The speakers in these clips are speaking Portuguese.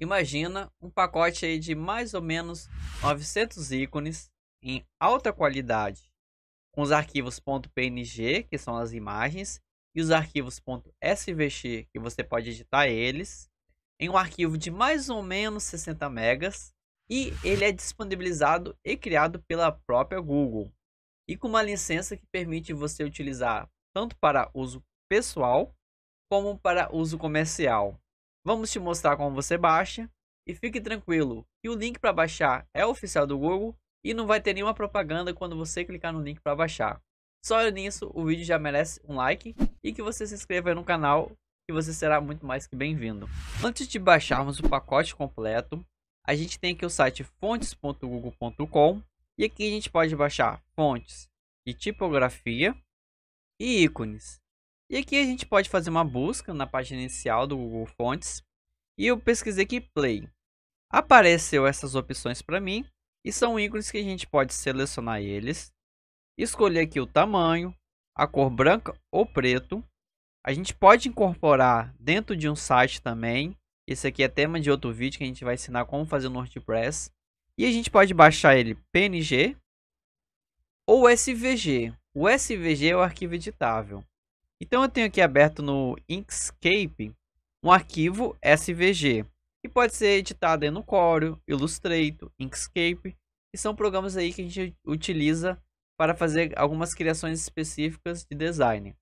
imagina um pacote aí de mais ou menos 900 ícones em alta qualidade, com os arquivos .png, que são as imagens, e os arquivos .svg, que você pode editar eles, em um arquivo de mais ou menos 60 megas, e ele é disponibilizado e criado pela própria Google, e com uma licença que permite você utilizar tanto para uso pessoal como para uso comercial. Vamos te mostrar como você baixa. E fique tranquilo, que o link para baixar é oficial do Google e não vai ter nenhuma propaganda quando você clicar no link para baixar. Só nisso, o vídeo já merece um like e que você se inscreva no canal, que você será muito mais que bem-vindo. Antes de baixarmos o pacote completo, a gente tem aqui o site fontes.google.com e aqui a gente pode baixar fontes de tipografia e ícones. E aqui a gente pode fazer uma busca na página inicial do Google Fontes. E eu pesquisei aqui Play. Apareceu essas opções para mim. E são ícones que a gente pode selecionar eles. Escolher aqui o tamanho, a cor branca ou preto. A gente pode incorporar dentro de um site também. Esse aqui é tema de outro vídeo que a gente vai ensinar como fazer no WordPress. E a gente pode baixar ele PNG ou SVG. O SVG é o arquivo editável. Então eu tenho aqui aberto no Inkscape um arquivo SVG, que pode ser editado aí no Corel, Illustrator, Inkscape, que são programas aí que a gente utiliza para fazer algumas criações específicas de design.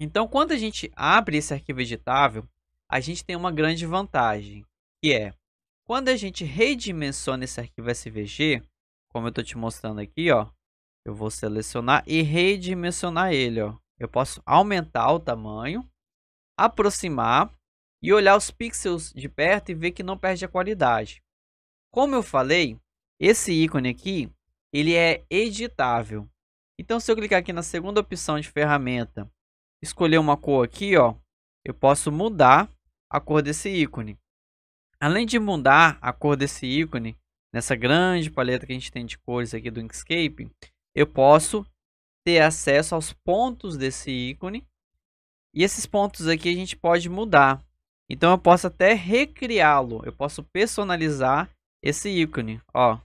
Então, quando a gente abre esse arquivo editável, a gente tem uma grande vantagem, que é quando a gente redimensiona esse arquivo SVG, como eu estou te mostrando aqui, ó, eu vou selecionar e redimensionar ele, ó. Eu posso aumentar o tamanho, aproximar e olhar os pixels de perto e ver que não perde a qualidade. Como eu falei, esse ícone aqui, ele é editável. Então se eu clicar aqui na segunda opção de ferramenta, escolher uma cor aqui, ó, eu posso mudar a cor desse ícone. Além de mudar a cor desse ícone, nessa grande paleta que a gente tem de cores aqui do Inkscape, eu posso ter acesso aos pontos desse ícone. E esses pontos aqui a gente pode mudar. Então eu posso até recriá-lo, eu posso personalizar esse ícone, ó.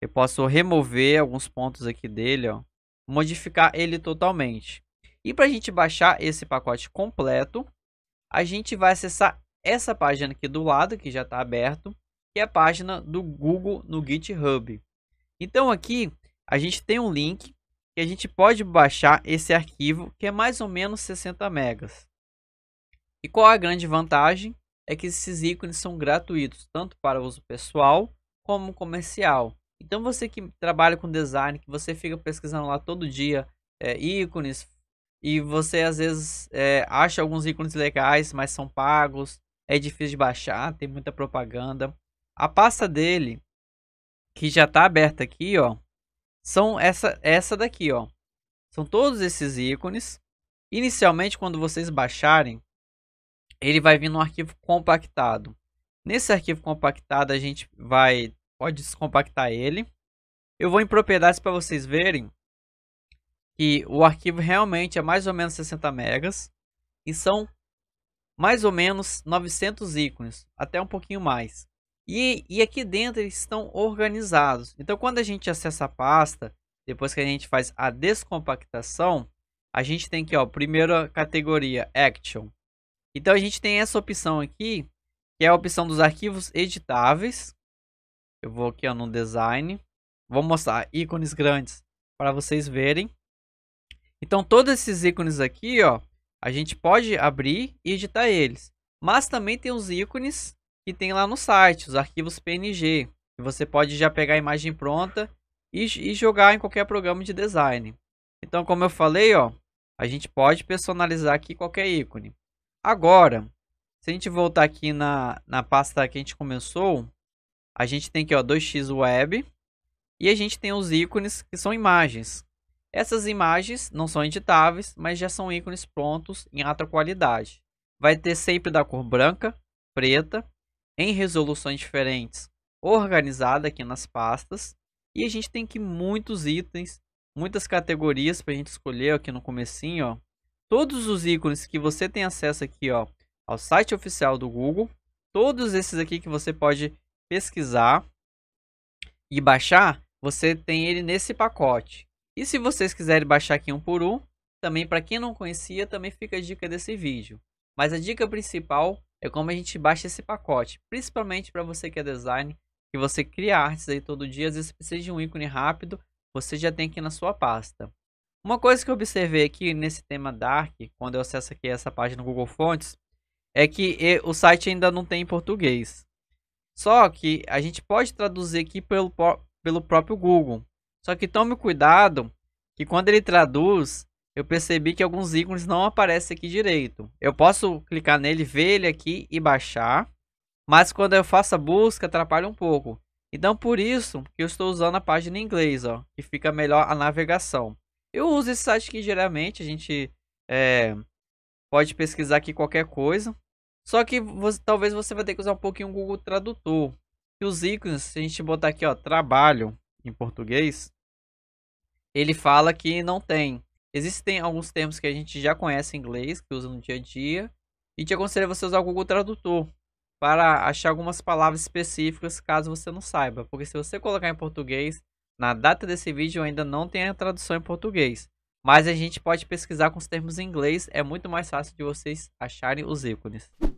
Eu posso remover alguns pontos aqui dele, ó. Modificar ele totalmente. E para a gente baixar esse pacote completo, a gente vai acessar essa página aqui do lado, que já está aberto, que é a página do Google no GitHub. Então aqui a gente tem um link que a gente pode baixar esse arquivo que é mais ou menos 60 megas. E qual a grande vantagem? É que esses ícones são gratuitos, tanto para uso pessoal como comercial. Então você que trabalha com design, que você fica pesquisando lá todo dia é, ícones, e você às vezes é, acha alguns ícones legais, mas são pagos, é difícil de baixar, tem muita propaganda. A pasta dele, que já está aberta aqui, ó, são essa, essa daqui, ó. São todos esses ícones. Inicialmente, quando vocês baixarem, ele vai vir no arquivo compactado. Nesse arquivo compactado, a gente vai pode descompactar ele. Eu vou em propriedades para vocês verem que o arquivo realmente é mais ou menos 60 megas e são mais ou menos 900 ícones, até um pouquinho mais. E, e aqui dentro eles estão organizados. Então quando a gente acessa a pasta, depois que a gente faz a descompactação, a gente tem aqui, ó, primeira categoria, Action. Então a gente tem essa opção aqui, que é a opção dos arquivos editáveis. Eu vou aqui ó, no Design. Vou mostrar ícones grandes para vocês verem. Então todos esses ícones aqui, ó, a gente pode abrir e editar eles. Mas também tem os ícones que tem lá no site, os arquivos PNG. Que você pode já pegar a imagem pronta e, e jogar em qualquer programa de design. Então, como eu falei, ó, a gente pode personalizar aqui qualquer ícone. Agora, se a gente voltar aqui na, na pasta que a gente começou, a gente tem aqui ó, 2x web e a gente tem os ícones que são imagens. Essas imagens não são editáveis, mas já são ícones prontos em alta qualidade. Vai ter sempre da cor branca, preta em resoluções diferentes, organizada aqui nas pastas. E a gente tem que muitos itens, muitas categorias para a gente escolher aqui no comecinho, ó. Todos os ícones que você tem acesso aqui, ó, ao site oficial do Google, todos esses aqui que você pode pesquisar e baixar, você tem ele nesse pacote. E se vocês quiserem baixar aqui um por um, também para quem não conhecia, também fica a dica desse vídeo. Mas a dica principal é como a gente baixa esse pacote, principalmente para você que é design, que você cria artes aí todo dia, às vezes precisa de um ícone rápido, você já tem aqui na sua pasta. Uma coisa que eu observei aqui nesse tema Dark, quando eu acesso aqui essa página no Google Fontes, é que o site ainda não tem em português. Só que a gente pode traduzir aqui pelo, pelo próprio Google. Só que tome cuidado que quando ele traduz, eu percebi que alguns ícones não aparecem aqui direito. Eu posso clicar nele, ver ele aqui e baixar, mas quando eu faço a busca atrapalha um pouco. Então por isso que eu estou usando a página em inglês, ó, que fica melhor a navegação. Eu uso esse site que geralmente a gente é, pode pesquisar aqui qualquer coisa. Só que você, talvez você vai ter que usar um pouquinho o Google Tradutor. E os ícones, se a gente botar aqui, ó, trabalho em português, ele fala que não tem. Existem alguns termos que a gente já conhece em inglês, que usa no dia a dia, e te aconselho você usar o Google Tradutor para achar algumas palavras específicas caso você não saiba, porque se você colocar em português, na data desse vídeo ainda não tem a tradução em português, mas a gente pode pesquisar com os termos em inglês, é muito mais fácil de vocês acharem os ícones.